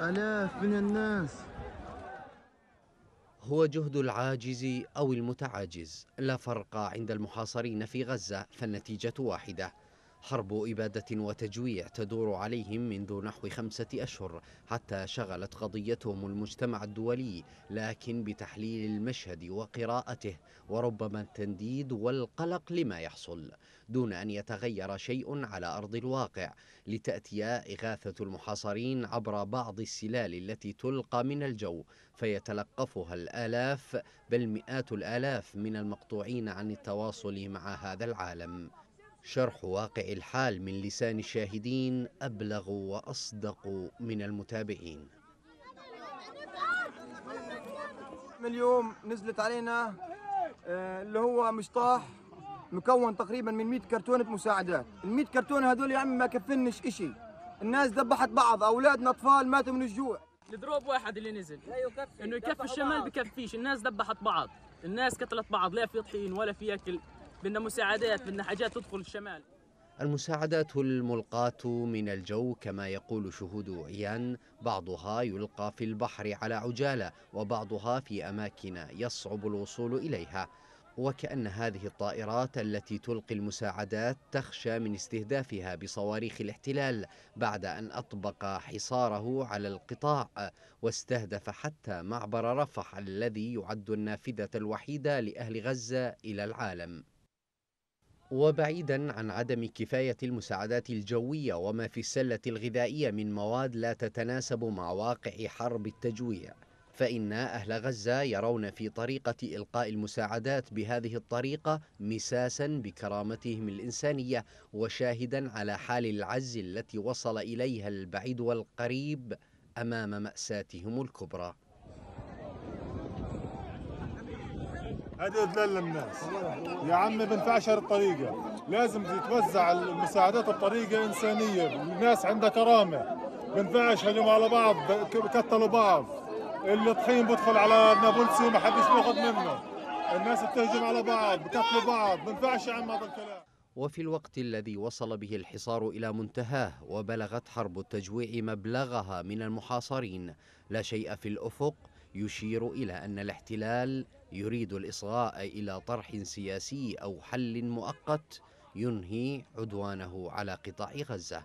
آلاف من الناس هو جهد العاجز أو المتعاجز لا فرق عند المحاصرين في غزة فالنتيجة واحدة حرب إبادة وتجويع تدور عليهم منذ نحو خمسة أشهر حتى شغلت قضيتهم المجتمع الدولي لكن بتحليل المشهد وقراءته وربما التنديد والقلق لما يحصل دون أن يتغير شيء على أرض الواقع لتأتي إغاثة المحاصرين عبر بعض السلال التي تلقى من الجو فيتلقفها الآلاف بل مئات الآلاف من المقطوعين عن التواصل مع هذا العالم شرح واقع الحال من لسان الشاهدين أبلغ وأصدق من المتابعين من اليوم نزلت علينا آه، اللي هو مشطاح مكون تقريبا من 100 كرتونة مساعدات ال 100 كرتونة هذول يا عمي ما كفنش إشي الناس ذبحت بعض أولادنا أطفال ماتوا من الجوع الدروب واحد اللي نزل انه يكفي الشمال بكفيش الناس ذبحت بعض الناس قتلت بعض لا في طحين ولا في اكل بدنا مساعدات بدنا حاجات تدخل الشمال المساعدات الملقاة من الجو كما يقول شهود عيان بعضها يلقى في البحر على عجالة وبعضها في أماكن يصعب الوصول إليها وكأن هذه الطائرات التي تلقي المساعدات تخشى من استهدافها بصواريخ الاحتلال بعد أن أطبق حصاره على القطاع واستهدف حتى معبر رفح الذي يعد النافذة الوحيدة لأهل غزة إلى العالم وبعيدا عن عدم كفاية المساعدات الجوية وما في السلة الغذائية من مواد لا تتناسب مع واقع حرب التجويع فإن أهل غزة يرون في طريقة إلقاء المساعدات بهذه الطريقة مساسا بكرامتهم الإنسانية وشاهدا على حال العز التي وصل إليها البعيد والقريب أمام مأساتهم الكبرى هذه اذلال للناس يا عمي بنفعش هالطريقه لازم تتوزع المساعدات بطريقه انسانيه الناس عندها كرامه بنفعش هجم على بعض كتلوا بعض اللي طحين بدخل على نابلسي وما حدش بياخذ منه الناس بتهجم على بعض بقتلوا بعض بنفعش يا عم هذا الكلام وفي الوقت الذي وصل به الحصار إلى منتهاه وبلغت حرب التجويع مبلغها من المحاصرين لا شيء في الأفق يشير إلى أن الاحتلال يريد الإصغاء إلى طرح سياسي أو حل مؤقت ينهي عدوانه على قطاع غزة